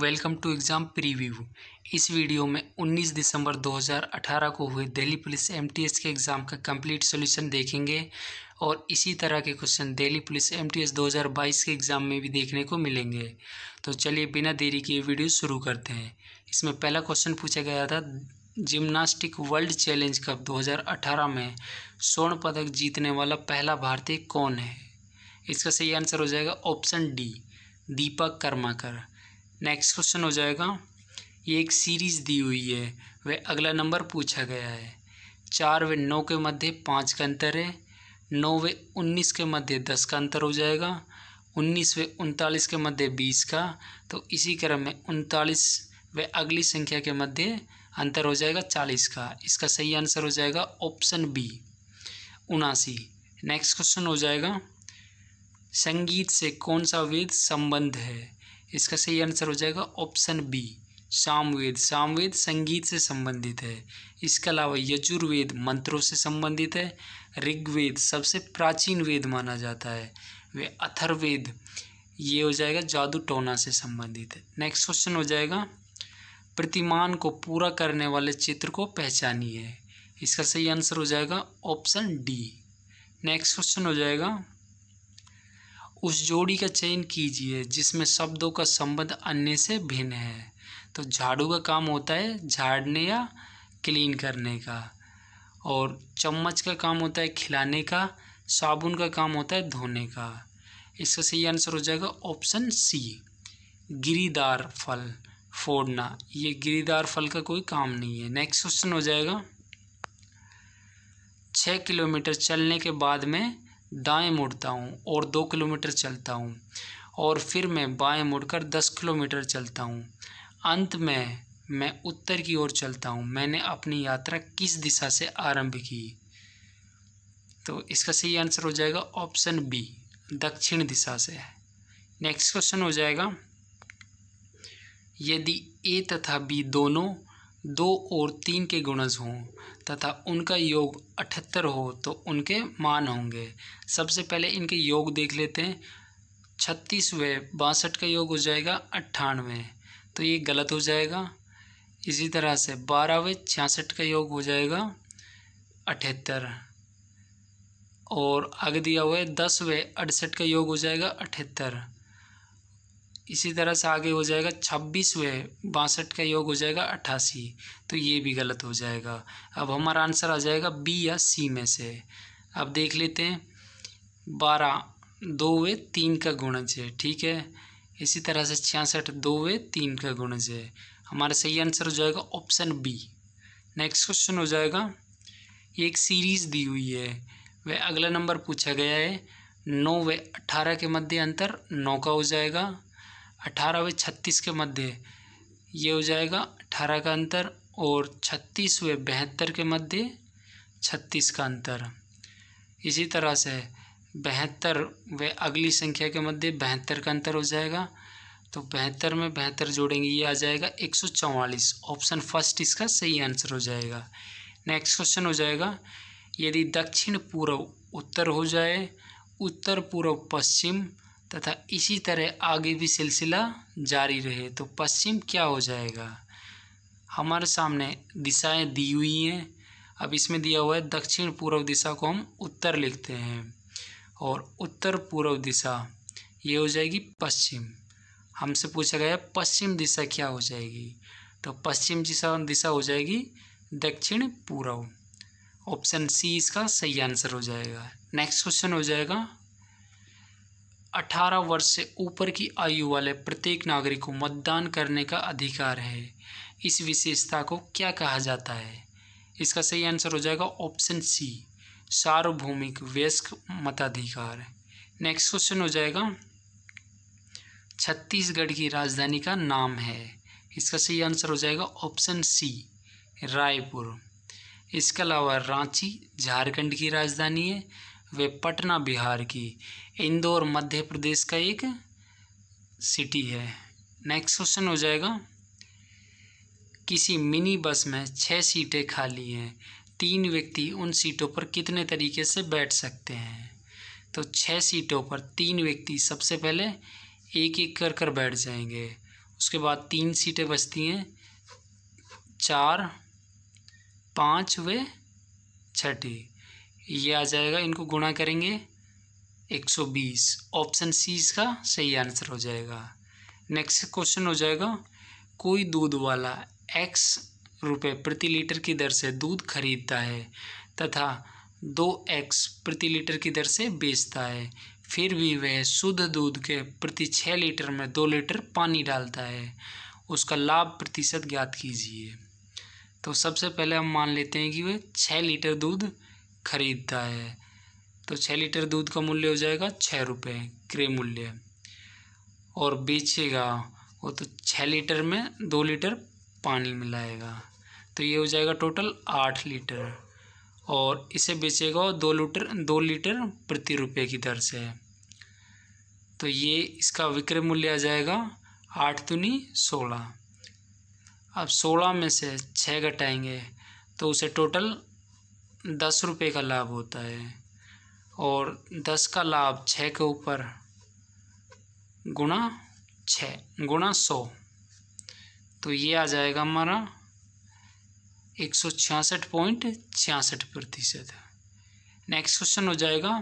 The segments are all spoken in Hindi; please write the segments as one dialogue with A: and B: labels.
A: वेलकम टू एग्ज़ाम प्रीव्यू इस वीडियो में 19 दिसंबर 2018 को हुए दिल्ली पुलिस एमटीएस के एग्ज़ाम का कंप्लीट सॉल्यूशन देखेंगे और इसी तरह के क्वेश्चन दिल्ली पुलिस एमटीएस 2022 के एग्ज़ाम में भी देखने को मिलेंगे तो चलिए बिना देरी के वीडियो शुरू करते हैं इसमें पहला क्वेश्चन पूछा गया था जिम्नास्टिक वर्ल्ड चैलेंज कप दो में स्वर्ण पदक जीतने वाला पहला भारतीय कौन है इसका सही आंसर हो जाएगा option D Deepak Karmakar next question हो जाएगा ये एक सीरीज़ दी हुई है वह अगला नंबर पूछा गया है चार व नौ के मध्य पाँच का अंतर है नौ व उन्नीस के मध्य दस का अंतर हो जाएगा उन्नीस व उनतालीस के मध्य बीस का तो इसी क्रम में उनतालीस व अगली संख्या के मध्य अंतर हो जाएगा चालीस का इसका सही आंसर हो जाएगा ऑप्शन बी उनासी नेक्स्ट क्वेश्चन हो जाएगा संगीत से कौन सा वेद संबंध है इसका सही आंसर हो जाएगा ऑप्शन बी सामवेद सामवेद संगीत से संबंधित है इसके अलावा यजुर्वेद मंत्रों से संबंधित है ऋग्वेद सबसे प्राचीन वेद माना जाता है वे अथर्वेद ये हो जाएगा जादू टोना से संबंधित है नेक्स्ट क्वेश्चन हो जाएगा प्रतिमान को पूरा करने वाले चित्र को पहचानिए इसका सही आंसर हो जाएगा ऑप्शन डी नेक्स्ट क्वेश्चन हो जाएगा उस जोड़ी का चयन कीजिए जिसमें शब्दों का संबंध अन्य से भिन्न है तो झाड़ू का काम होता है झाड़ने या क्लीन करने का और चम्मच का काम होता है खिलाने का साबुन का काम होता है धोने का इसका सही आंसर हो जाएगा ऑप्शन सी गिरीदार फल फोड़ना ये गिरीदार फल का कोई काम नहीं है नेक्स्ट क्वेश्चन हो जाएगा छः किलोमीटर चलने के बाद में दाएं मुड़ता हूँ और दो किलोमीटर चलता हूँ और फिर मैं बाएं मुड़कर दस किलोमीटर चलता हूँ अंत में मैं उत्तर की ओर चलता हूँ मैंने अपनी यात्रा किस दिशा से आरंभ की तो इसका सही आंसर हो जाएगा ऑप्शन बी दक्षिण दिशा से नेक्स्ट क्वेश्चन हो जाएगा यदि ए तथा बी दोनों दो और तीन के गुणज हों तथा उनका योग अठहत्तर हो तो उनके मान होंगे सबसे पहले इनके योग देख लेते हैं छत्तीस व बासठ का योग हो जाएगा अट्ठानवे तो ये गलत हो जाएगा इसी तरह से बारह व छियासठ का योग हो जाएगा अठहत्तर और आगे दिया हुआ है दस व अड़सठ का योग हो जाएगा अठहत्तर इसी तरह से आगे हो जाएगा छब्बीस व बासठ का योग हो जाएगा अट्ठासी तो ये भी गलत हो जाएगा अब हमारा आंसर आ जाएगा बी या सी में से अब देख लेते हैं बारह दो वे तीन का गुणज है ठीक है इसी तरह से छियासठ दो व तीन का गुणज है हमारा सही आंसर हो जाएगा ऑप्शन बी नेक्स्ट क्वेश्चन हो जाएगा एक सीरीज़ दी हुई है वह अगला नंबर पूछा गया है नौ व अठारह के मध्य अंतर नौ का हो जाएगा अठारह व छत्तीस के मध्य ये हो जाएगा अठारह का अंतर और छत्तीस व बहत्तर के मध्य छत्तीस का अंतर इसी तरह से बहत्तर व अगली संख्या के मध्य बहत्तर का अंतर हो जाएगा तो बहत्तर में बहत्तर जोड़ेंगे ये आ जाएगा एक सौ चौवालीस ऑप्शन फर्स्ट इसका सही आंसर हो जाएगा नेक्स्ट क्वेश्चन हो जाएगा यदि दक्षिण पूर्व उत्तर हो जाए उत्तर पूर्व पश्चिम तथा इसी तरह आगे भी सिलसिला जारी रहे तो पश्चिम क्या हो जाएगा हमारे सामने दिशाएं दी हुई हैं अब इसमें दिया हुआ है दक्षिण पूर्व दिशा को हम उत्तर लिखते हैं और उत्तर पूर्व दिशा ये हो जाएगी पश्चिम हमसे पूछा गया पश्चिम दिशा क्या हो जाएगी तो पश्चिम दिशा दिशा हो जाएगी दक्षिण पूर्व ऑप्शन सी इसका सही आंसर हो जाएगा नेक्स्ट क्वेश्चन हो जाएगा 18 वर्ष से ऊपर की आयु वाले प्रत्येक नागरिक को मतदान करने का अधिकार है इस विशेषता को क्या कहा जाता है इसका सही आंसर हो जाएगा ऑप्शन सी सार्वभौमिक वयस्क मताधिकार नेक्स्ट क्वेश्चन हो जाएगा छत्तीसगढ़ की राजधानी का नाम है इसका सही आंसर हो जाएगा ऑप्शन सी रायपुर इसके अलावा रांची झारखंड की राजधानी है वे पटना बिहार की इंदौर मध्य प्रदेश का एक सिटी है नेक्स्ट क्वेश्चन हो जाएगा किसी मिनी बस में छः सीटें खाली हैं तीन व्यक्ति उन सीटों पर कितने तरीके से बैठ सकते हैं तो छः सीटों पर तीन व्यक्ति सबसे पहले एक एक कर कर बैठ जाएंगे उसके बाद तीन सीटें बचती हैं चार पाँच व छठी ये आ जाएगा इनको गुणा करेंगे 120 ऑप्शन सी इसका सही आंसर हो जाएगा नेक्स्ट क्वेश्चन हो जाएगा कोई दूध वाला एक्स रुपये प्रति लीटर की दर से दूध खरीदता है तथा दो एक्स प्रति लीटर की दर से बेचता है फिर भी वह शुद्ध दूध के प्रति छः लीटर में दो लीटर पानी डालता है उसका लाभ प्रतिशत ज्ञात कीजिए तो सबसे पहले हम मान लेते हैं कि वह छः लीटर दूध खरीदता है तो छः लीटर दूध का मूल्य हो जाएगा छः रुपये क्रय मूल्य और बेचेगा वो तो छः लीटर में दो लीटर पानी मिलाएगा तो ये हो जाएगा टोटल आठ लीटर और इसे बेचेगा दो लीटर दो लीटर प्रति रुपये की दर से तो ये इसका विक्रय मूल्य आ जाएगा आठ दुनी सोलह अब सोलह में से छः घटाएंगे तो उसे टोटल दस रुपये का लाभ होता है और दस का लाभ छः के ऊपर गुणा छः गुणा सौ तो ये आ जाएगा हमारा एक सौ छियासठ पॉइंट छियासठ प्रतिशत नेक्स्ट क्वेश्चन हो जाएगा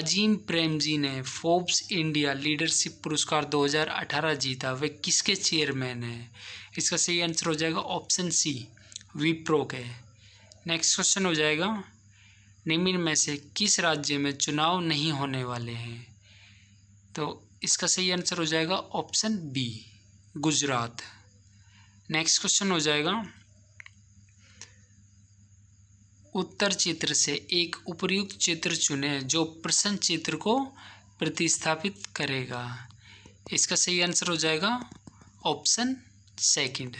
A: अजीम प्रेम जी ने फोर्ब्स इंडिया लीडरशिप पुरस्कार 2018 जीता वे किसके चेयरमैन हैं इसका सही आंसर हो जाएगा ऑप्शन सी विप्रो के नेक्स्ट क्वेश्चन हो जाएगा निम्न में से किस राज्य में चुनाव नहीं होने वाले हैं तो इसका सही आंसर हो जाएगा option B Gujarat next question हो जाएगा उत्तर चित्र से एक उपयुक्त चित्र चुने जो प्रश्न चित्र को प्रतिस्थापित करेगा इसका सही आंसर हो जाएगा ऑप्शन सेकंड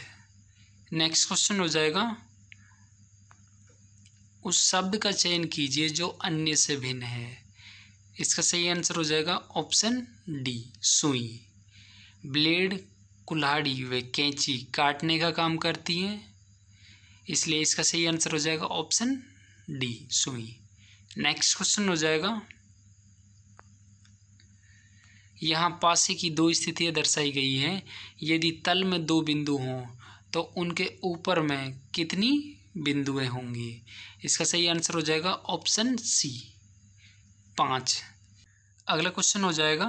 A: नेक्स्ट क्वेश्चन हो जाएगा उस शब्द का चयन कीजिए जो अन्य से भिन्न है इसका सही आंसर हो जाएगा ऑप्शन डी सुई ब्लेड कुल्हाड़ी व कैंची काटने का काम करती हैं इसलिए इसका सही आंसर हो जाएगा ऑप्शन डी सुई नेक्स्ट क्वेश्चन हो जाएगा यहाँ पासे की दो स्थितियाँ दर्शाई गई हैं यदि तल में दो बिंदु हों तो उनके ऊपर में कितनी बिंदुएं होंगी इसका सही आंसर हो जाएगा ऑप्शन सी पाँच अगला क्वेश्चन हो जाएगा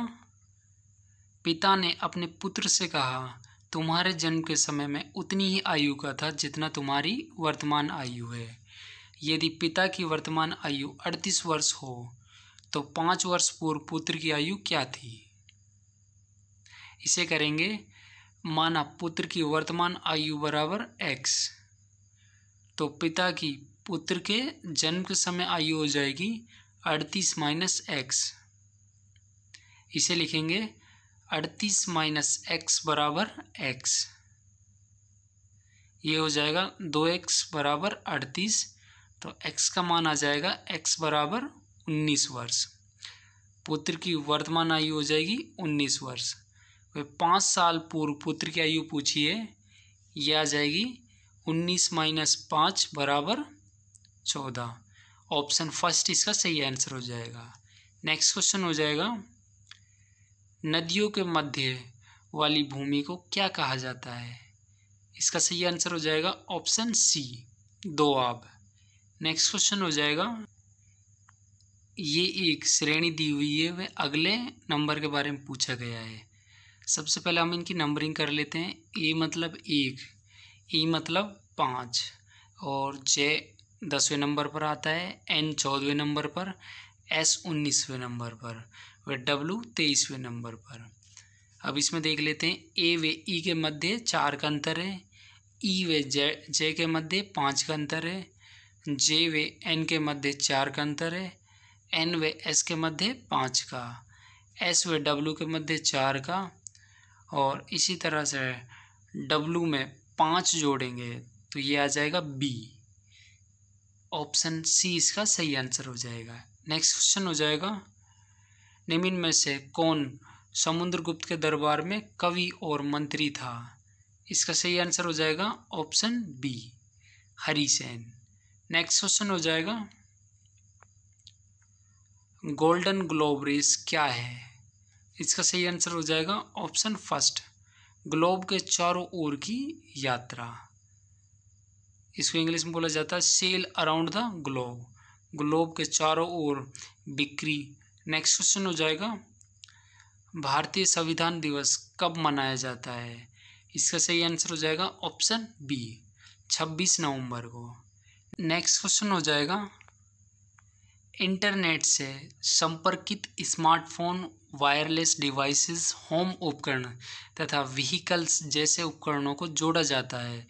A: पिता ने अपने पुत्र से कहा तुम्हारे जन्म के समय में उतनी ही आयु का था जितना तुम्हारी वर्तमान आयु है यदि पिता की वर्तमान आयु अड़तीस वर्ष हो तो पाँच वर्ष पूर्व पुत्र की आयु क्या थी इसे करेंगे माना पुत्र की वर्तमान आयु बराबर एक्स तो पिता की पुत्र के जन्म के समय आयु हो जाएगी अड़तीस माइनस एक्स इसे लिखेंगे अड़तीस माइनस एक्स बराबर एक्स ये हो जाएगा दो एक्स बराबर अड़तीस तो एक्स का मान आ जाएगा एक्स बराबर उन्नीस वर्ष पुत्र की वर्तमान आयु हो जाएगी उन्नीस वर्ष वह पाँच साल पूर्व पुत्र की आयु पूछिए यह आ जाएगी उन्नीस माइनस पाँच बराबर चौदह ऑप्शन फर्स्ट इसका सही आंसर हो जाएगा नेक्स्ट क्वेश्चन हो जाएगा नदियों के मध्य वाली भूमि को क्या कहा जाता है इसका सही आंसर हो जाएगा ऑप्शन सी दो आब नेक्स्ट क्वेश्चन हो जाएगा ये एक श्रेणी दी हुई है वह अगले नंबर के बारे में पूछा गया है सबसे पहले हम इनकी नंबरिंग कर लेते हैं ए मतलब एक ई मतलब पाँच और जे दसवें नंबर पर आता है एन चौदहवें नंबर पर एस उन्नीसवें नंबर पर व डब्लू तेईसवें नंबर पर अब इसमें देख लेते हैं ए वे ई के मध्य चार का अंतर है ई वे जे जे के मध्य पाँच का अंतर है जे वे एन के मध्य चार का अंतर है एन वे एस के मध्य पाँच का एस वे डब्लू के मध्य चार का और इसी तरह से डब्लू में पाँच जोड़ेंगे तो ये आ जाएगा बी ऑप्शन सी इसका सही आंसर हो जाएगा नेक्स्ट क्वेश्चन हो जाएगा निम्न में से कौन समुद्रगुप्त के दरबार में कवि और मंत्री था इसका सही आंसर हो जाएगा option B Sen next question हो जाएगा गोल्डन ग्लोब रेस क्या है इसका सही आंसर हो जाएगा ऑप्शन फर्स्ट ग्लोब के चारों ओर की यात्रा इसको इंग्लिश में बोला जाता है sail around the globe globe के चारों ओर बिक्री नेक्स्ट क्वेश्चन हो जाएगा भारतीय संविधान दिवस कब मनाया जाता है इसका सही आंसर हो जाएगा ऑप्शन बी 26 नवंबर को नेक्स्ट क्वेश्चन हो जाएगा इंटरनेट से संपर्कित स्मार्टफोन वायरलेस डिवाइसेस होम उपकरण तथा व्हीकल्स जैसे उपकरणों को जोड़ा जाता है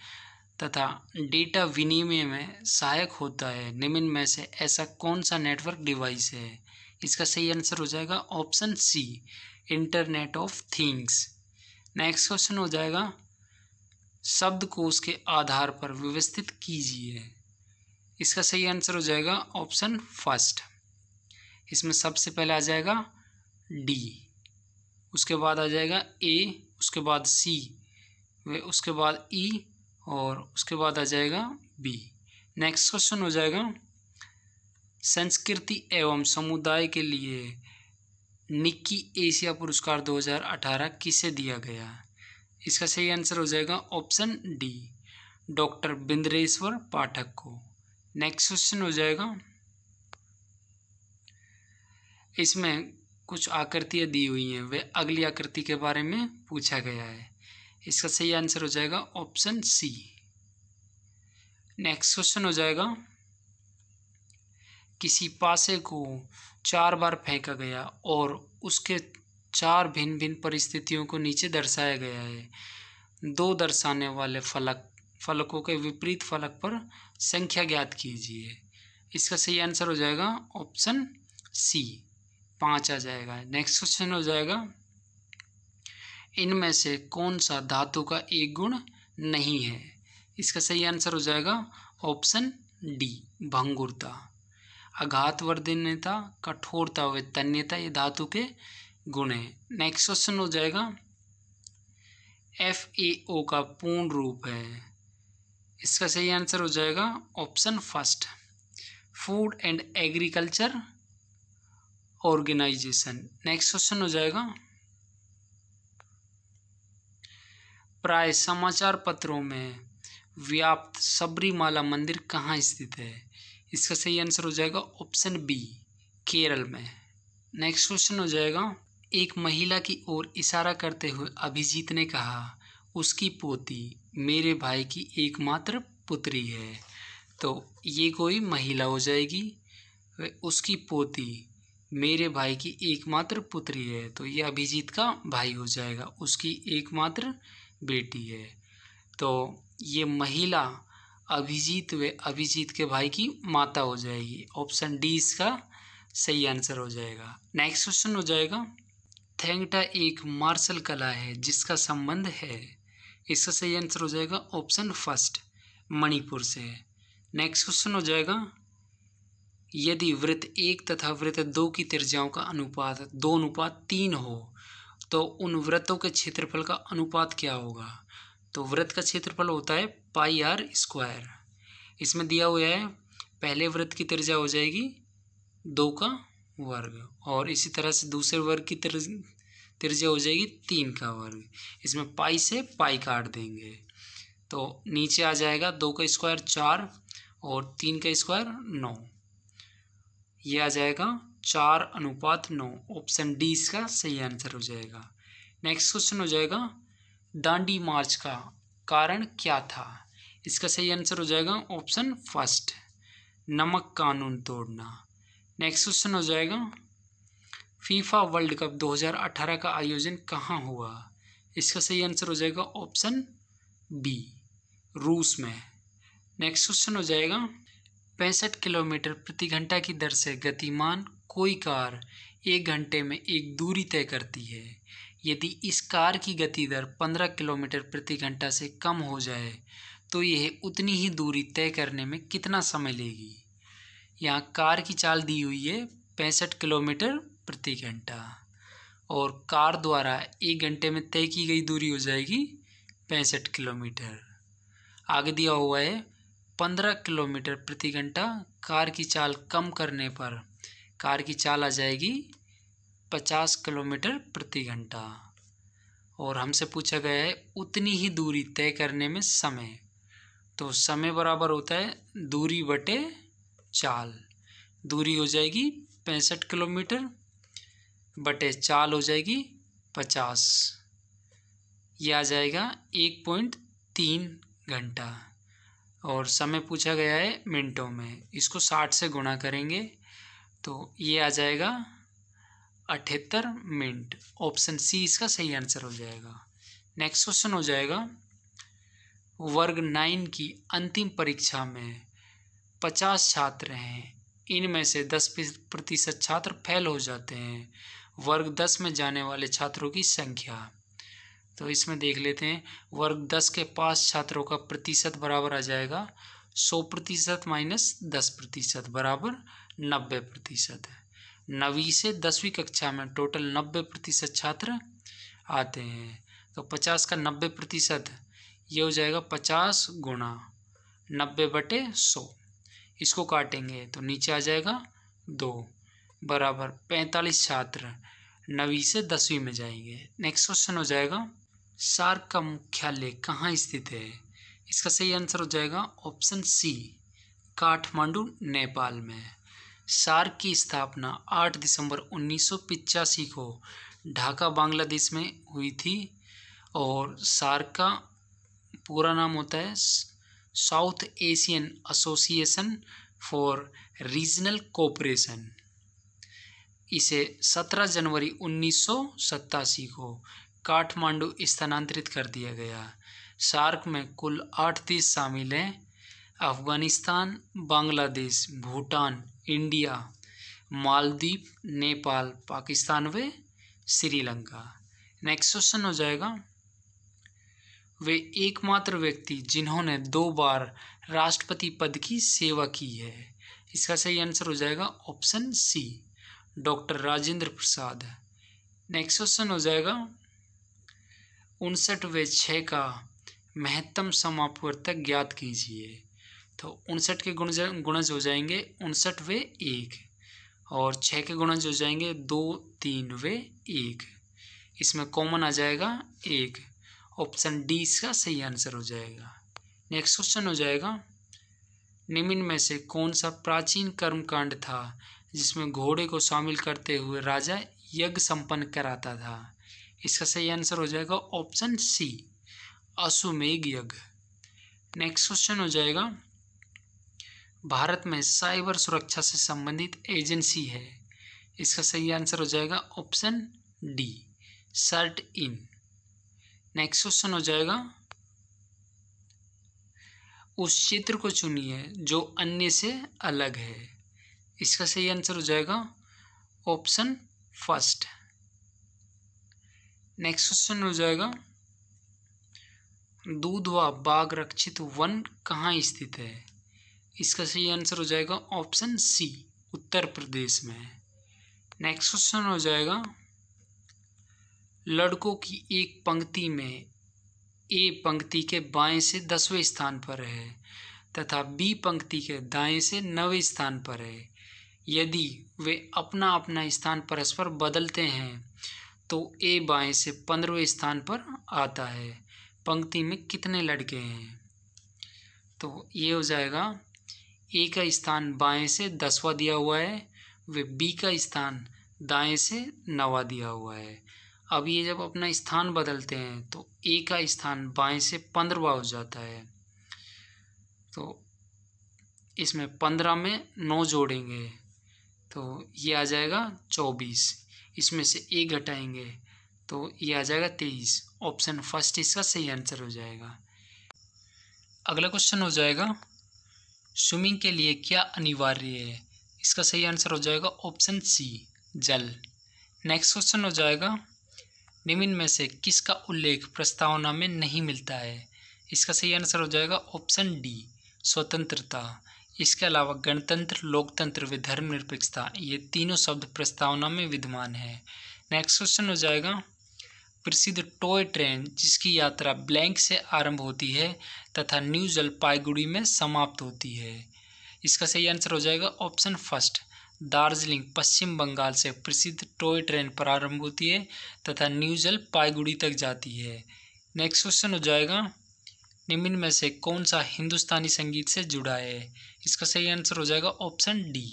A: तथा डेटा विनिमय में सहायक होता है निम्न में से ऐसा कौन सा नेटवर्क डिवाइस है इसका सही आंसर हो जाएगा option C internet of things next question हो जाएगा शब्दकोश के आधार पर व्यवस्थित कीजिए इसका सही आंसर हो जाएगा ऑप्शन फर्स्ट इसमें सबसे पहले आ जाएगा डी उसके बाद आ जाएगा ए उसके बाद सी उसके बाद ई और उसके बाद आ जाएगा बी नेक्स्ट क्वेश्चन हो जाएगा संस्कृति एवं समुदाय के लिए निक्की एशिया पुरस्कार 2018 किसे दिया गया इसका सही आंसर हो जाएगा option D doctor Bindreshwar Pathak को नेक्स्ट क्वेश्चन हो जाएगा इसमें कुछ आकृतियाँ दी हुई हैं वह अगली आकृति के बारे में पूछा गया है इसका सही आंसर हो जाएगा ऑप्शन सी नेक्स्ट क्वेश्चन हो जाएगा किसी पासे को चार बार फेंका गया और उसके चार भिन्न भिन्न परिस्थितियों को नीचे दर्शाया गया है दो दर्शाने वाले फलक फलकों के विपरीत फलक पर संख्या ज्ञात कीजिए इसका सही आंसर हो जाएगा ऑप्शन सी पाँच आ जाएगा नेक्स्ट क्वेश्चन हो जाएगा इनमें से कौन सा धातु का एक गुण नहीं है इसका सही आंसर हो जाएगा ऑप्शन डी भंगुरता आघात वर्धन्यता कठोरता व तन्यता ये धातु के गुण हैं नेक्स्ट क्वेश्चन हो जाएगा एफ ए ओ का पूर्ण रूप है इसका सही आंसर हो जाएगा option first food and agriculture organisation next question हो जाएगा प्राय समाचार पत्रों में व्याप्त सबरीमाला मंदिर कहाँ स्थित है इसका सही आंसर हो जाएगा ऑप्शन बी केरल में नेक्स्ट क्वेश्चन हो जाएगा एक महिला की ओर इशारा करते हुए अभिजीत ने कहा उसकी पोती मेरे भाई की एकमात्र पुत्री है तो ये कोई महिला हो जाएगी उसकी पोती मेरे भाई की एकमात्र पुत्री है तो ये अभिजीत का भाई हो जाएगा उसकी एकमात्र बेटी है तो ये महिला अभिजीत व अभिजीत के भाई की माता हो जाएगी ऑप्शन डी इसका सही आंसर हो जाएगा नेक्स्ट क्वेश्चन हो जाएगा थैंगटा एक मार्शल कला है जिसका संबंध है इसका सही आंसर हो जाएगा ऑप्शन फर्स्ट मणिपुर से नेक्स्ट क्वेश्चन हो जाएगा यदि वृत्त एक तथा वृत्त दो की त्रिज्याओं का अनुपात दो अनुपात तीन हो तो उन वृत्तों के क्षेत्रफल का अनुपात क्या होगा तो वृत्त का क्षेत्रफल होता है पाई आर स्क्वायर इसमें दिया हुआ है पहले वृत्त की त्रिज्या हो जाएगी दो का वर्ग और इसी तरह से दूसरे वर्ग की त्रिज्या हो जाएगी तीन का वर्ग इसमें पाई से पाई काट देंगे तो नीचे आ जाएगा दो का स्क्वायर चार और तीन का स्क्वायर नौ ये आ जाएगा चार अनुपात नौ ऑप्शन डी इसका सही आंसर हो जाएगा नेक्स्ट क्वेश्चन हो जाएगा दांडी मार्च का कारण क्या था इसका सही आंसर हो जाएगा ऑप्शन फर्स्ट नमक कानून तोड़ना नेक्स्ट क्वेश्चन हो जाएगा फीफा वर्ल्ड कप 2018 का आयोजन कहाँ हुआ इसका सही आंसर हो जाएगा ऑप्शन बी रूस में नेक्स्ट क्वेश्चन हो जाएगा पैंसठ किलोमीटर प्रति घंटा की दर से गतिमान कोई कार एक घंटे में एक दूरी तय करती है यदि इस कार की गति दर पंद्रह किलोमीटर प्रति घंटा से कम हो जाए तो यह उतनी ही दूरी तय करने में कितना समय लेगी यहाँ कार की चाल दी हुई है पैंसठ किलोमीटर प्रति घंटा और कार द्वारा एक घंटे में तय की गई दूरी हो जाएगी पैंसठ किलोमीटर आगे दिया हुआ है पंद्रह किलोमीटर प्रति घंटा कार की चाल कम करने पर कार की चाल आ जाएगी पचास किलोमीटर प्रति घंटा और हमसे पूछा गया है उतनी ही दूरी तय करने में समय तो समय बराबर होता है दूरी बटे चाल दूरी हो जाएगी पैंसठ किलोमीटर बटे चाल हो जाएगी पचास यह आ जाएगा एक पॉइंट तीन घंटा और समय पूछा गया है मिनटों में इसको साठ से गुणा करेंगे तो ये आ जाएगा अठहत्तर मिनट ऑप्शन सी इसका सही आंसर हो जाएगा नेक्स्ट क्वेश्चन हो जाएगा वर्ग नाइन की अंतिम परीक्षा में पचास छात्र हैं इनमें से दस प्रतिशत छात्र फेल हो जाते हैं वर्ग दस में जाने वाले छात्रों की संख्या तो इसमें देख लेते हैं वर्ग दस के पास छात्रों का प्रतिशत बराबर आ जाएगा सौ प्रतिशत माइनस दस प्रतिशत बराबर नब्बे प्रतिशत है नवी से दसवीं कक्षा में टोटल नब्बे प्रतिशत छात्र आते हैं तो पचास का नब्बे प्रतिशत ये हो जाएगा पचास गुणा नब्बे बटे सौ इसको काटेंगे तो नीचे आ जाएगा दो बराबर पैंतालीस छात्र नवी से दसवीं में जाएंगे नेक्स्ट क्वेश्चन हो जाएगा सार्क का मुख्यालय कहाँ स्थित है इसका सही आंसर हो जाएगा ऑप्शन सी काठमांडू नेपाल में सार्क की स्थापना 8 दिसंबर उन्नीस को ढाका बांग्लादेश में हुई थी और सार्क का पूरा नाम होता है South Asian Association for Regional Cooperation इसे 17 जनवरी उन्नीस को काठमांडू स्थानांतरित कर दिया गया सार्क में कुल आठ देश शामिल हैं अफगानिस्तान बांग्लादेश भूटान इंडिया मालदीव नेपाल पाकिस्तान व श्रीलंका नेक्स्ट क्वेश्चन हो जाएगा वे एकमात्र व्यक्ति जिन्होंने दो बार राष्ट्रपति पद की सेवा की है इसका सही आंसर हो जाएगा option C doctor Rajendra Prasad next question हो जाएगा उनसठ व छः का महत्तम समापवर्तक ज्ञात कीजिए तो उनसठ के गुणज गुणज हो जाएंगे उनसठ व एक और छः के गुणज हो जाएंगे दो तीन व एक इसमें कॉमन आ जाएगा एक ऑप्शन डी इसका सही आंसर हो जाएगा नेक्स्ट क्वेश्चन हो जाएगा निम्न में से कौन सा प्राचीन कर्मकांड था जिसमें घोड़े को शामिल करते हुए राजा यज्ञ संपन्न कराता था इसका सही आंसर हो जाएगा ऑप्शन सी अश्वमेघ यज्ञ नेक्स्ट क्वेश्चन हो जाएगा भारत में साइबर सुरक्षा से संबंधित एजेंसी है इसका सही आंसर हो जाएगा option D CERT In next question हो जाएगा उस क्षेत्र को चुनिए जो अन्य से अलग है इसका सही आंसर हो जाएगा ऑप्शन फर्स्ट नेक्स्ट क्वेश्चन हो जाएगा दूध व बाघ रक्षित वन कहाँ स्थित है इसका सही आंसर हो जाएगा ऑप्शन सी उत्तर प्रदेश में है नेक्स्ट क्वेश्चन हो जाएगा लड़कों की एक पंक्ति में ए पंक्ति के बाएं से दसवें स्थान पर है तथा बी पंक्ति के दाएं से नवे स्थान पर है यदि वे अपना अपना स्थान परस्पर बदलते हैं तो ए बाएं से पंद्रहवें स्थान पर आता है पंक्ति में कितने लड़के हैं तो ये हो जाएगा ए का स्थान बाएं से दसवा दिया हुआ है वे बी का स्थान दाएं से नवा दिया हुआ है अब ये जब अपना स्थान बदलते हैं तो ए का स्थान बाएं से पंद्रवा हो जाता है तो इसमें पंद्रह में नौ जोड़ेंगे तो ये आ जाएगा चौबीस इसमें से एक घटाएंगे तो ये आ जाएगा तेईस ऑप्शन फर्स्ट इसका सही आंसर हो जाएगा अगला क्वेश्चन हो जाएगा स्विमिंग के लिए क्या अनिवार्य है इसका सही आंसर हो जाएगा ऑप्शन सी जल नेक्स्ट क्वेश्चन हो जाएगा निम्न में से किसका उल्लेख प्रस्तावना में नहीं मिलता है इसका सही आंसर हो जाएगा ऑप्शन डी स्वतंत्रता इसके अलावा गणतंत्र लोकतंत्र व धर्मनिरपेक्षता ये तीनों शब्द प्रस्तावना में विद्यमान है नेक्स्ट क्वेश्चन हो जाएगा प्रसिद्ध टॉय ट्रेन जिसकी यात्रा ब्लैंक से आरंभ होती है तथा न्यू जलपाईगुड़ी में समाप्त होती है इसका सही आंसर हो जाएगा ऑप्शन फर्स्ट दार्जिलिंग पश्चिम बंगाल से प्रसिद्ध टॉय ट्रेन प्रारंभ होती है तथा न्यू जलपाईगुड़ी तक जाती है नेक्स्ट क्वेश्चन हो जाएगा निम्न में से कौन सा हिंदुस्तानी संगीत से जुड़ा है इसका सही आंसर हो जाएगा ऑप्शन डी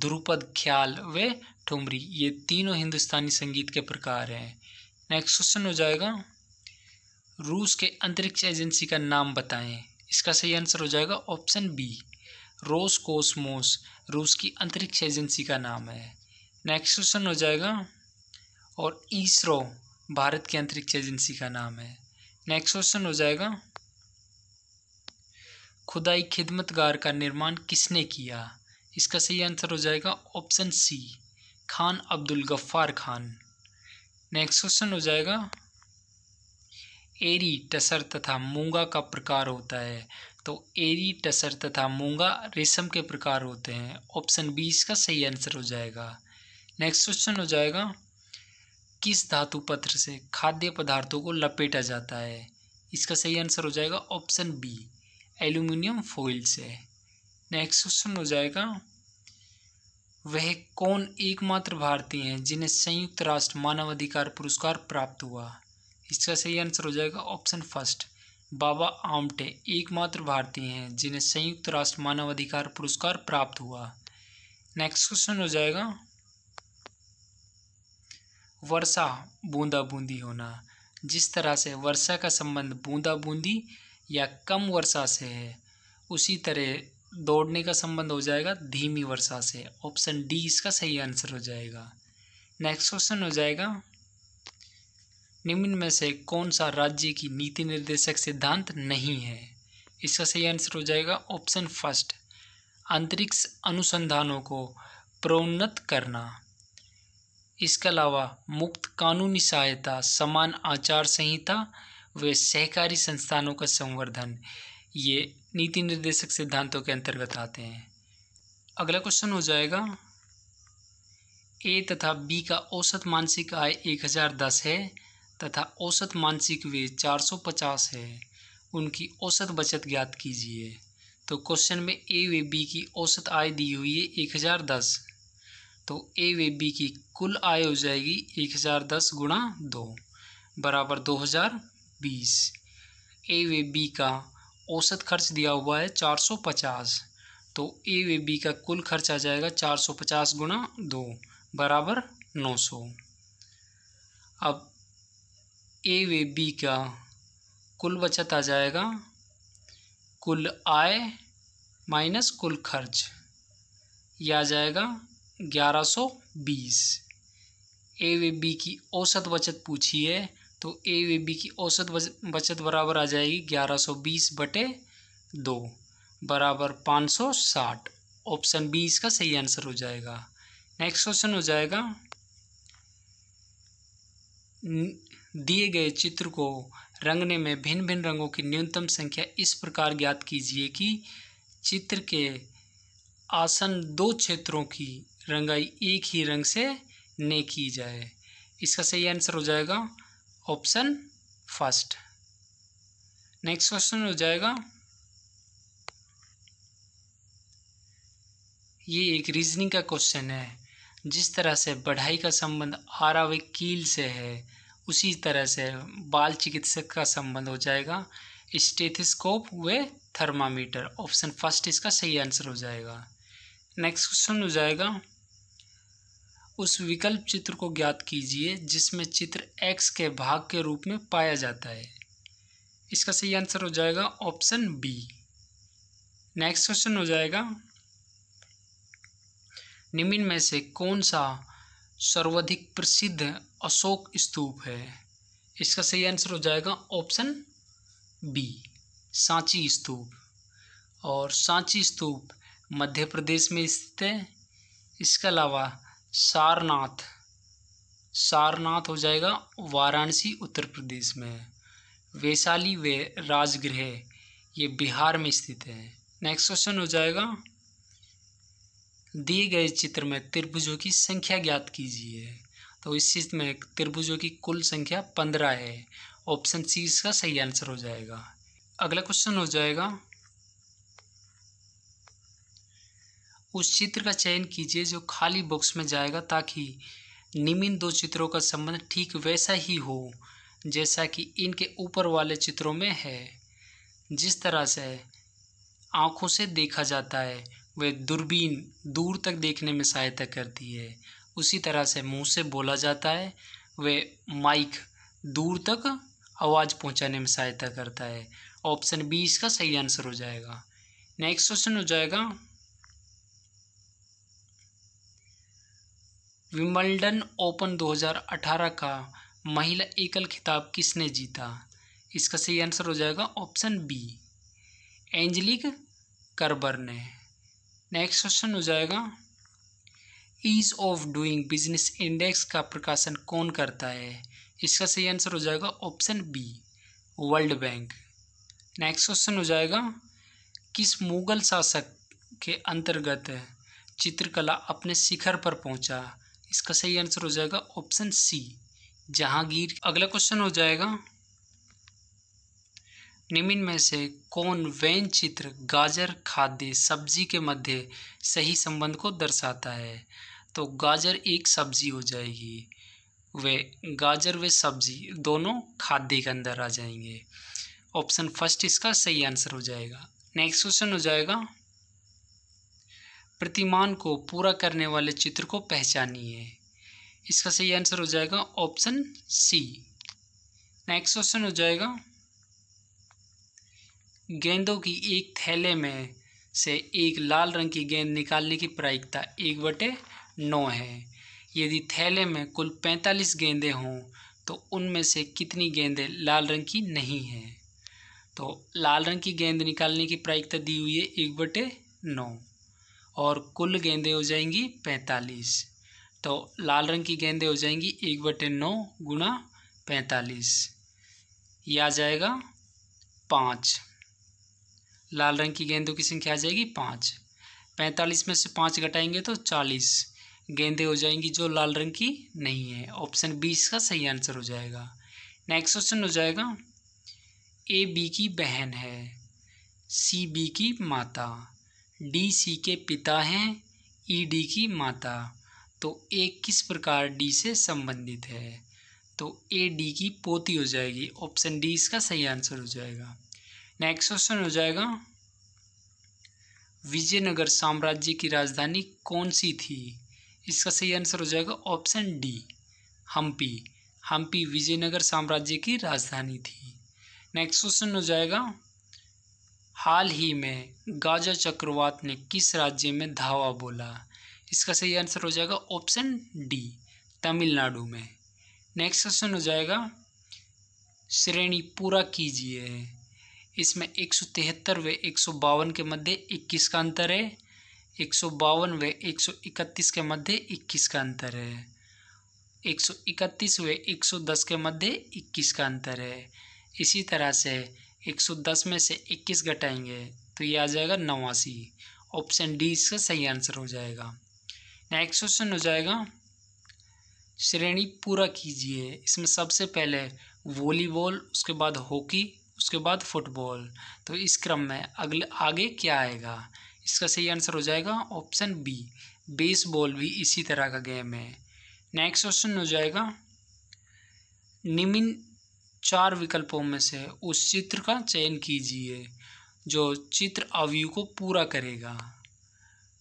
A: ध्रुपद ख्याल व ठुमरी ये तीनों हिंदुस्तानी संगीत के प्रकार हैं नेक्स्ट क्वेश्चन हो जाएगा रूस के अंतरिक्ष एजेंसी का नाम बताएं इसका सही आंसर हो जाएगा ऑप्शन बी रोस कोसमोस रूस की अंतरिक्ष एजेंसी का नाम है नेक्स्ट क्वेश्चन हो जाएगा और इसरो भारत की अंतरिक्ष एजेंसी का नाम है नेक्स्ट क्वेश्चन हो जाएगा खुदाई खिदमतगार का निर्माण किसने किया इसका सही आंसर हो जाएगा option C Khan Abdul Ghaffar Khan next question हो जाएगा एरी टसर तथा मूंगा का प्रकार होता है तो एरी टसर तथा मूंगा रेशम के प्रकार होते हैं ऑप्शन बी इसका सही आंसर हो जाएगा नेक्स्ट क्वेश्चन हो जाएगा किस धातु पत्र से खाद्य पदार्थों को लपेटा जाता है इसका सही आंसर हो जाएगा ऑप्शन बी एल्यूमिनियम फॉइल से नेक्स्ट क्वेश्चन हो जाएगा वह कौन एकमात्र भारतीय हैं जिन्हें संयुक्त राष्ट्र मानवाधिकार पुरस्कार प्राप्त हुआ इसका सही आंसर हो जाएगा ऑप्शन फर्स्ट बाबा आमटे एकमात्र भारतीय हैं जिन्हें संयुक्त राष्ट्र मानवाधिकार पुरस्कार प्राप्त हुआ नेक्स्ट क्वेश्चन हो जाएगा वर्षा बूंदा बूंदी होना जिस तरह से वर्षा का संबंध बूंदा बूंदी या कम वर्षा से है उसी तरह दौड़ने का संबंध हो जाएगा धीमी वर्षा से ऑप्शन डी इसका सही आंसर हो जाएगा नेक्स्ट क्वेश्चन हो जाएगा निम्न में से कौन सा राज्य की नीति निर्देशक सिद्धांत नहीं है इसका सही आंसर हो जाएगा ऑप्शन फर्स्ट अंतरिक्ष अनुसंधानों को प्रोन्नत करना इसके अलावा मुक्त कानूनी सहायता समान आचार संहिता वे सहकारी संस्थानों का संवर्धन ये नीति निर्देशक सिद्धांतों के अंतर्गत आते हैं अगला क्वेश्चन हो जाएगा ए तथा बी का औसत मानसिक आय एक हजार दस है तथा औसत मानसिक वे चार सौ पचास है उनकी औसत बचत ज्ञात कीजिए तो क्वेश्चन में ए वे बी की औसत आय दी हुई है एक हज़ार दस तो ए वे बी की कुल आय हो जाएगी एक हज़ार दस गुणा दो बराबर दो हज़ार बीस ए वे बी का औसत खर्च दिया हुआ है चार सौ पचास तो ए वे बी का कुल खर्च आ जाएगा चार सौ पचास गुना दो बराबर नौ सौ अब ए वे बी का कुल बचत आ जाएगा कुल आय माइनस कुल खर्च यह आ जाएगा ग्यारह सौ बीस ए वे बी की औसत बचत पूछी है तो ए वे बी की औसत बचत बराबर आ जाएगी ग्यारह सौ बीस बटे दो बराबर पाँच सौ साठ ऑप्शन बी इसका सही आंसर हो जाएगा नेक्स्ट क्वेश्चन हो जाएगा दिए गए चित्र को रंगने में भिन्न भिन्न रंगों की न्यूनतम संख्या इस प्रकार ज्ञात कीजिए कि चित्र के आसन दो क्षेत्रों की रंगाई एक ही रंग से नहीं की जाए इसका सही आंसर हो जाएगा ऑप्शन फर्स्ट नेक्स्ट क्वेश्चन हो जाएगा ये एक रीजनिंग का क्वेश्चन है जिस तरह से बढ़ाई का संबंध आरावे कील से है उसी तरह से बाल चिकित्सक का संबंध हो जाएगा स्टेथिस्कोप वे थर्मामीटर ऑप्शन फर्स्ट इसका सही आंसर हो जाएगा नेक्स्ट क्वेश्चन हो जाएगा उस विकल्प चित्र को ज्ञात कीजिए जिसमें चित्र एक्स के भाग के रूप में पाया जाता है इसका सही आंसर हो जाएगा ऑप्शन बी नेक्स्ट क्वेश्चन हो जाएगा निम्न में से कौन सा सर्वाधिक प्रसिद्ध अशोक स्तूप है इसका सही आंसर हो जाएगा ऑप्शन बी सांची स्तूप और सांची स्तूप मध्य प्रदेश में स्थित है इसके अलावा सारनाथ सारनाथ हो जाएगा वाराणसी उत्तर प्रदेश में वैशाली वे राजगृह ये बिहार में स्थित है नेक्स्ट क्वेश्चन हो जाएगा दिए गए चित्र में त्रिभुजों की संख्या ज्ञात कीजिए तो इस चित्र में त्रिभुजों की कुल संख्या पंद्रह है ऑप्शन सी इसका सही आंसर हो जाएगा अगला क्वेश्चन हो जाएगा उस चित्र का चयन कीजिए जो खाली बॉक्स में जाएगा ताकि निम्न दो चित्रों का संबंध ठीक वैसा ही हो जैसा कि इनके ऊपर वाले चित्रों में है जिस तरह से आँखों से देखा जाता है वह दूरबीन दूर तक देखने में सहायता करती है उसी तरह से मुंह से बोला जाता है वह माइक दूर तक आवाज़ पहुंचाने में सहायता करता है ऑप्शन बी इसका सही आंसर हो जाएगा नेक्स्ट क्वेश्चन हो जाएगा विंबलडन ओपन 2018 का महिला एकल खिताब किसने जीता इसका सही आंसर हो जाएगा ऑप्शन बी एंजलिक करबर ने नेक्स्ट क्वेश्चन हो जाएगा ease of doing business index का प्रकाशन कौन करता है इसका सही आंसर हो जाएगा option B World Bank next question हो जाएगा किस मुगल शासक के अंतर्गत चित्रकला अपने शिखर पर पहुंचा इसका सही आंसर हो जाएगा ऑप्शन सी जहांगीर अगला क्वेश्चन हो जाएगा निम्न में से कौन वैन चित्र गाजर खाद्य सब्जी के मध्य सही संबंध को दर्शाता है तो गाजर एक सब्जी हो जाएगी वे गाजर व सब्जी दोनों खाद्य के अंदर आ जाएंगे ऑप्शन फर्स्ट इसका सही आंसर हो जाएगा नेक्स्ट क्वेश्चन हो जाएगा प्रतिमान को पूरा करने वाले चित्र को पहचानिए इसका सही आंसर हो जाएगा ऑप्शन सी नेक्स्ट क्वेश्चन हो जाएगा गेंदों की एक थैले में से एक लाल रंग की गेंद निकालने की प्रायिकता एक बटे नौ है यदि थैले में कुल पैंतालीस गेंदें हों तो उनमें से कितनी गेंदें लाल रंग की नहीं हैं तो लाल रंग की गेंद निकालने की प्रायिकता दी हुई है एक बटे नौ और कुल गेंदें हो जाएंगी पैंतालीस तो लाल रंग की गेंदें हो जाएंगी एक बटे नौ गुणा पैंतालीस ये आ जाएगा पाँच लाल रंग की गेंदों की संख्या आ जाएगी पाँच पैंतालीस में से पाँच घटाएंगे तो चालीस गेंदें हो जाएंगी जो लाल रंग की नहीं है ऑप्शन बी इसका सही आंसर हो जाएगा नेक्स्ट क्वेश्चन हो जाएगा ए बी की बहन है सी बी की माता डी सी के पिता हैं ई डी की माता तो ए किस प्रकार डी से संबंधित है तो ए डी की पोती हो जाएगी ऑप्शन डी इसका सही आंसर हो जाएगा नेक्स्ट क्वेश्चन हो जाएगा विजयनगर साम्राज्य की राजधानी कौन सी थी इसका सही आंसर हो जाएगा ऑप्शन डी हम्पी हम्पी विजयनगर साम्राज्य की राजधानी थी नेक्स्ट क्वेश्चन हो जाएगा हाल ही में गाजा चक्रवात ने किस राज्य में धावा बोला इसका सही आंसर हो जाएगा ऑप्शन डी तमिलनाडु में नेक्स्ट क्वेश्चन हो जाएगा श्रेणी पूरा कीजिए इसमें एक सौ तिहत्तर व एक सौ बावन के मध्य इक्कीस का अंतर है एक सौ बावन व एक सौ इकतीस के मध्य इक्कीस का अंतर है एक सौ इकतीस व एक सौ दस के मध्य इक्कीस का अंतर है इसी तरह से एक सौ दस में से इक्कीस घटाएंगे तो ये आ जाएगा नवासी ऑप्शन डी इसका सही आंसर हो जाएगा नेक्स्ट क्वेश्चन हो जाएगा श्रेणी पूरा कीजिए इसमें सबसे पहले वॉलीबॉल उसके बाद हॉकी उसके बाद फुटबॉल तो इस क्रम में अगले आगे क्या आएगा इसका सही आंसर हो जाएगा ऑप्शन बी बेसबॉल भी इसी तरह का गेम है नेक्स्ट क्वेश्चन हो जाएगा निम्न चार विकल्पों में से उस चित्र का चयन कीजिए जो चित्र अवयु को पूरा करेगा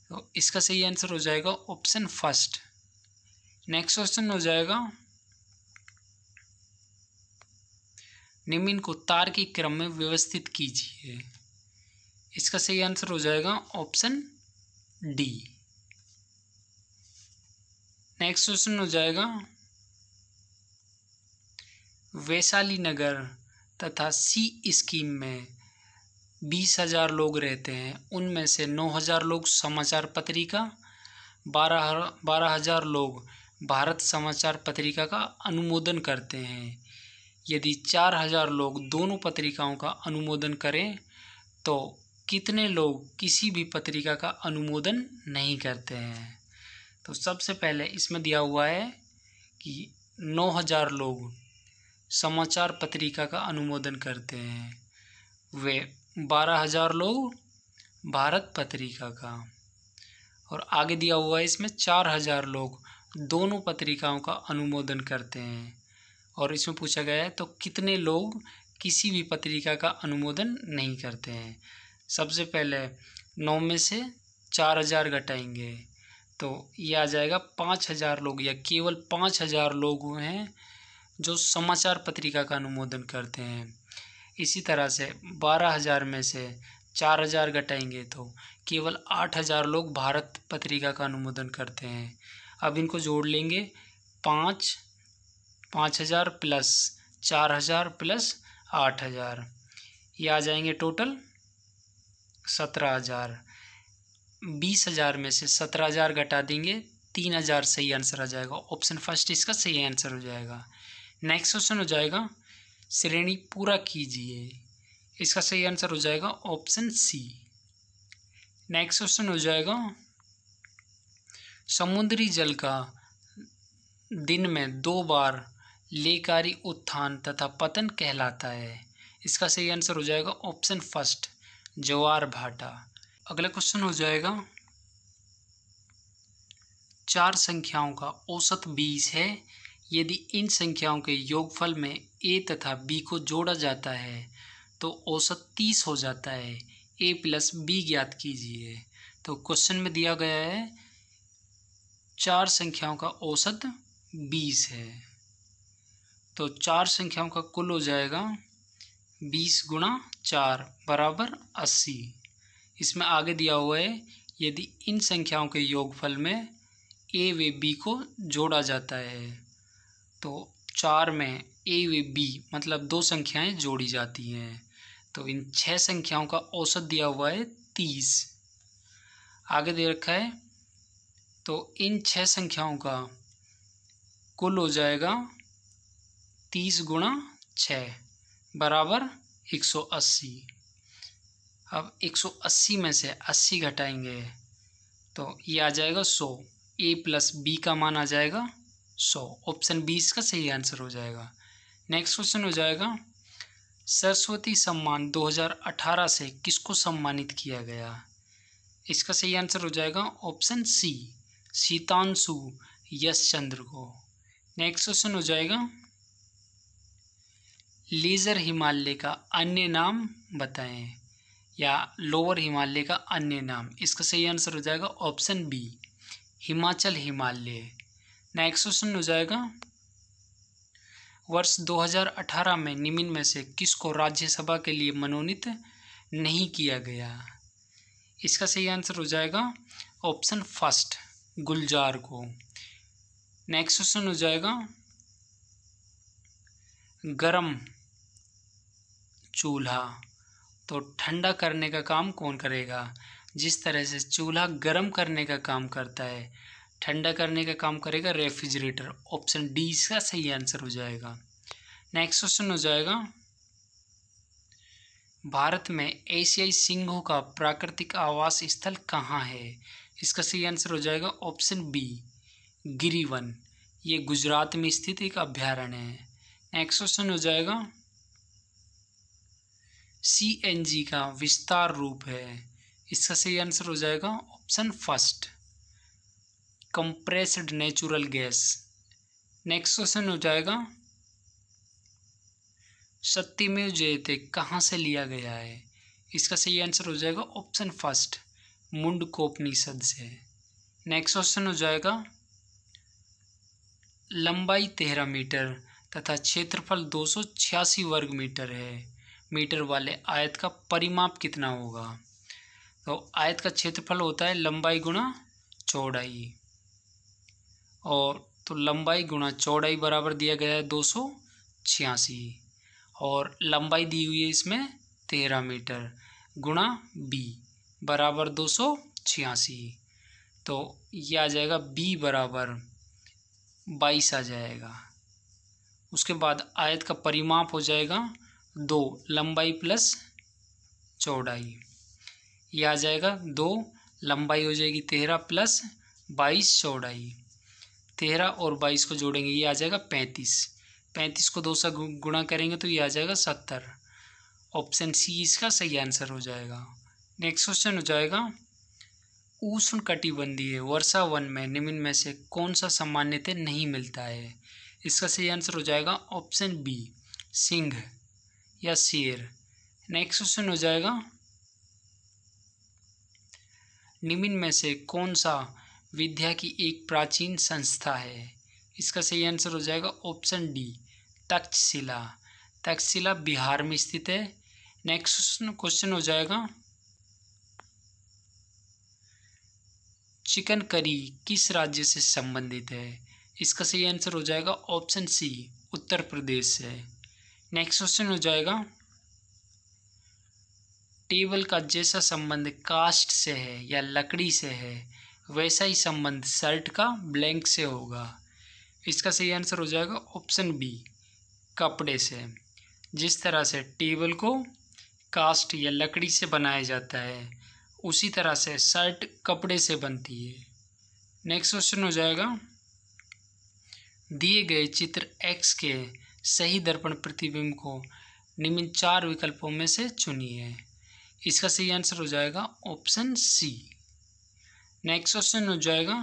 A: तो इसका सही आंसर हो जाएगा ऑप्शन फर्स्ट नेक्स्ट क्वेश्चन हो जाएगा निम्न को तार के क्रम में व्यवस्थित कीजिए इसका सही आंसर हो जाएगा ऑप्शन डी नेक्स्ट क्वेश्चन हो जाएगा वैशाली नगर तथा सी स्कीम में बीस हज़ार लोग रहते हैं उनमें से नौ हज़ार लोग समाचार पत्रिका बारह बारह हज़ार लोग भारत समाचार पत्रिका का अनुमोदन करते हैं यदि चार हज़ार लोग दोनों पत्रिकाओं का अनुमोदन करें तो कितने लोग किसी भी पत्रिका का अनुमोदन नहीं करते हैं तो सबसे पहले इसमें दिया हुआ है कि नौ हज़ार लोग समाचार पत्रिका का अनुमोदन करते हैं वे बारह हज़ार लोग भारत पत्रिका का और आगे दिया हुआ है इसमें चार हज़ार लोग दोनों पत्रिकाओं का अनुमोदन करते हैं और इसमें पूछा गया है तो कितने लोग किसी भी पत्रिका का अनुमोदन नहीं करते हैं सबसे पहले नौ में से चार हज़ार घटाएंगे तो ये आ जाएगा पाँच हज़ार लोग या केवल पाँच हज़ार लोग हैं जो समाचार पत्रिका का अनुमोदन करते हैं इसी तरह से बारह हज़ार में से चार हज़ार घटाएंगे तो केवल आठ हज़ार लोग भारत पत्रिका का अनुमोदन करते हैं अब इनको जोड़ लेंगे पाँच पाँच हज़ार प्लस चार हज़ार प्लस आठ हज़ार ये आ जाएंगे टोटल सत्रह हज़ार बीस हज़ार में से सत्रह हज़ार घटा देंगे तीन हज़ार सही आंसर आ जाएगा ऑप्शन फर्स्ट इसका सही आंसर हो जाएगा नेक्स्ट क्वेश्चन हो जाएगा श्रेणी पूरा कीजिए इसका सही आंसर हो जाएगा ऑप्शन सी नेक्स्ट क्वेश्चन हो जाएगा समुद्री जल का दिन में दो बार लेकारी उत्थान तथा पतन कहलाता है इसका सही आंसर हो जाएगा ऑप्शन फर्स्ट जवार भाटा अगला क्वेश्चन हो जाएगा चार संख्याओं का औसत बीस है यदि इन संख्याओं के योगफल में ए तथा बी को जोड़ा जाता है तो औसत तीस हो जाता है ए प्लस बी ज्ञात कीजिए तो क्वेश्चन में दिया गया है चार संख्याओं का औसत बीस है तो चार संख्याओं का कुल हो जाएगा बीस गुणा चार बराबर अस्सी इसमें आगे दिया हुआ है यदि इन संख्याओं के योगफल में ए व बी को जोड़ा जाता है तो चार में ए व बी मतलब दो संख्याएं जोड़ी जाती हैं तो इन छह संख्याओं का औसत दिया हुआ है तीस आगे दे रखा है तो इन छह संख्याओं का कुल हो जाएगा तीस गुणा छ बराबर एक सौ अस्सी अब एक सौ अस्सी में से अस्सी घटाएंगे तो ये आ जाएगा सौ ए प्लस बी का मान आ जाएगा सौ ऑप्शन बी इसका सही आंसर हो जाएगा नेक्स्ट क्वेश्चन हो जाएगा सरस्वती सम्मान 2018 से किसको सम्मानित किया गया इसका सही आंसर हो जाएगा ऑप्शन सी सीतांशु यश चंद्र को नेक्स्ट क्वेश्चन हो जाएगा लेजर हिमालय का अन्य नाम बताएं या लोअर हिमालय का अन्य नाम इसका सही आंसर हो जाएगा option B Himachal Himalaya next question हो जाएगा वर्ष 2018 में निम्न में से किसको राज्यसभा के लिए मनोनीत नहीं किया गया इसका सही आंसर हो जाएगा ऑप्शन फर्स्ट गुलजार को नेक्स्ट क्वेश्चन हो जाएगा गरम चूल्हा तो ठंडा करने का काम कौन करेगा जिस तरह से चूल्हा गर्म करने का काम करता है ठंडा करने का काम करेगा रेफ्रिजरेटर ऑप्शन डी इसका सही आंसर हो जाएगा नेक्स्ट क्वेश्चन हो जाएगा भारत में एशियाई सिंहों का प्राकृतिक आवास स्थल कहाँ है इसका सही आंसर हो जाएगा ऑप्शन बी गिरिवन ये गुजरात में स्थित एक अभ्यारण्य है नेक्स्ट क्वेश्चन हो जाएगा सी एन जी का विस्तार रूप है इसका सही आंसर हो जाएगा option first compressed natural gas next question हो जाएगा सत्यमेव जयते कहाँ से लिया गया है इसका सही आंसर हो जाएगा ऑप्शन फर्स्ट कोपनिषद से नेक्स्ट क्वेश्चन हो जाएगा लंबाई तेरह मीटर तथा क्षेत्रफल दो सौ छियासी वर्ग मीटर है मीटर वाले आयत का परिमाप कितना होगा तो आयत का क्षेत्रफल होता है लंबाई गुणा चौड़ाई और तो लंबाई गुणा चौड़ाई बराबर दिया गया है दो सौ छियासी और लंबाई दी हुई है इसमें तेरह मीटर गुणा बी बराबर दो सौ छियासी तो ये आ जाएगा बी बराबर बाईस आ जाएगा उसके बाद आयत का परिमाप हो जाएगा दो लंबाई प्लस चौड़ाई ये आ जाएगा दो लंबाई हो जाएगी तेरह प्लस बाईस चौड़ाई तेरह और बाईस को जोड़ेंगे ये आ जाएगा पैंतीस पैंतीस को दो से गुणा करेंगे तो ये आ जाएगा सत्तर ऑप्शन सी इसका सही आंसर हो जाएगा नेक्स्ट क्वेश्चन हो जाएगा उष्ण कटिबंधीय वर्षा वन में निम्न में से कौन सा सामान्यतः नहीं मिलता है इसका सही आंसर हो जाएगा ऑप्शन बी सिंह या शेर नेक्स्ट क्वेश्चन हो जाएगा निम्न में से कौन सा विद्या की एक प्राचीन संस्था है इसका सही आंसर हो जाएगा ऑप्शन डी तक्षशिला तक्षशिला बिहार में स्थित है नेक्स्ट क्वेश्चन हो जाएगा चिकन करी किस राज्य से संबंधित है इसका सही आंसर हो जाएगा ऑप्शन सी उत्तर प्रदेश से नेक्स्ट क्वेश्चन हो जाएगा टेबल का जैसा संबंध कास्ट से है या लकड़ी से है वैसा ही संबंध शर्ट का ब्लैंक से होगा इसका सही आंसर हो जाएगा ऑप्शन बी कपड़े से जिस तरह से टेबल को कास्ट या लकड़ी से बनाया जाता है उसी तरह से शर्ट कपड़े से बनती है नेक्स्ट क्वेश्चन हो जाएगा दिए गए चित्र एक्स के सही दर्पण प्रतिबिंब को निम्न चार विकल्पों में से चुनिए इसका सही आंसर हो जाएगा ऑप्शन सी नेक्स्ट क्वेश्चन हो जाएगा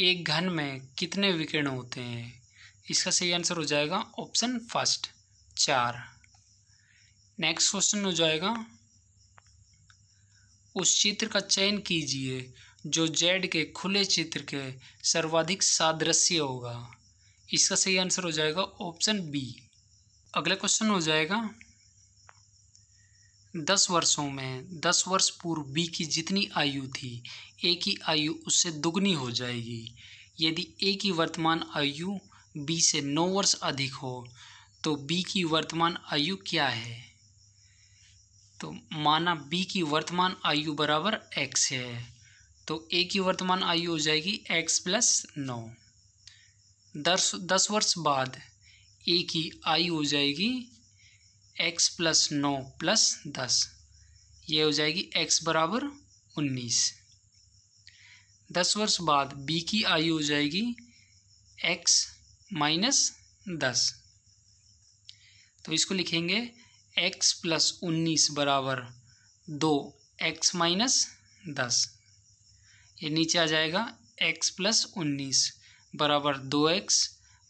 A: एक घन में कितने विकिरण होते हैं इसका सही आंसर हो जाएगा ऑप्शन फर्स्ट चार नेक्स्ट क्वेश्चन हो जाएगा उस चित्र का चयन कीजिए जो जेड के खुले चित्र के सर्वाधिक सादृश्य होगा इसका सही आंसर हो जाएगा ऑप्शन बी अगला क्वेश्चन हो जाएगा दस वर्षों में दस वर्ष पूर्व बी की जितनी आयु थी ए की आयु उससे दुगनी हो जाएगी यदि ए की वर्तमान आयु बी से नौ वर्ष अधिक हो तो बी की वर्तमान आयु क्या है तो माना बी की वर्तमान आयु बराबर एक्स है तो ए की वर्तमान आयु हो जाएगी एक्स प्लस नौ दस दस वर्ष बाद ए की आयु हो जाएगी एक्स प्लस नौ प्लस दस ये हो जाएगी एक्स बराबर उन्नीस दस वर्ष बाद बी की आयु हो जाएगी एक्स माइनस दस तो इसको लिखेंगे एक्स प्लस उन्नीस बराबर दो एक्स माइनस दस ये नीचे आ जाएगा एक्स प्लस उन्नीस बराबर दो एक्स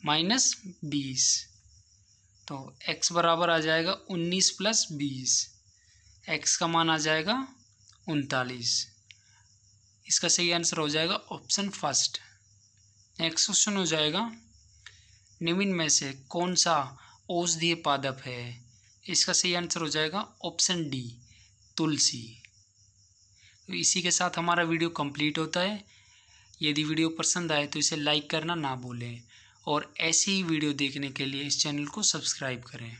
A: माइनस बीस तो x बराबर आ जाएगा उन्नीस प्लस बीस एक्स का मान आ जाएगा उनतालीस इसका सही आंसर हो जाएगा ऑप्शन फर्स्ट नेक्स्ट क्वेश्चन हो जाएगा निम्न में से कौन सा औषधीय पादप है इसका सही आंसर हो जाएगा ऑप्शन डी तुलसी तो इसी के साथ हमारा वीडियो कंप्लीट होता है यदि वीडियो पसंद आए तो इसे लाइक करना ना भूलें और ऐसी ही वीडियो देखने के लिए इस चैनल को सब्सक्राइब करें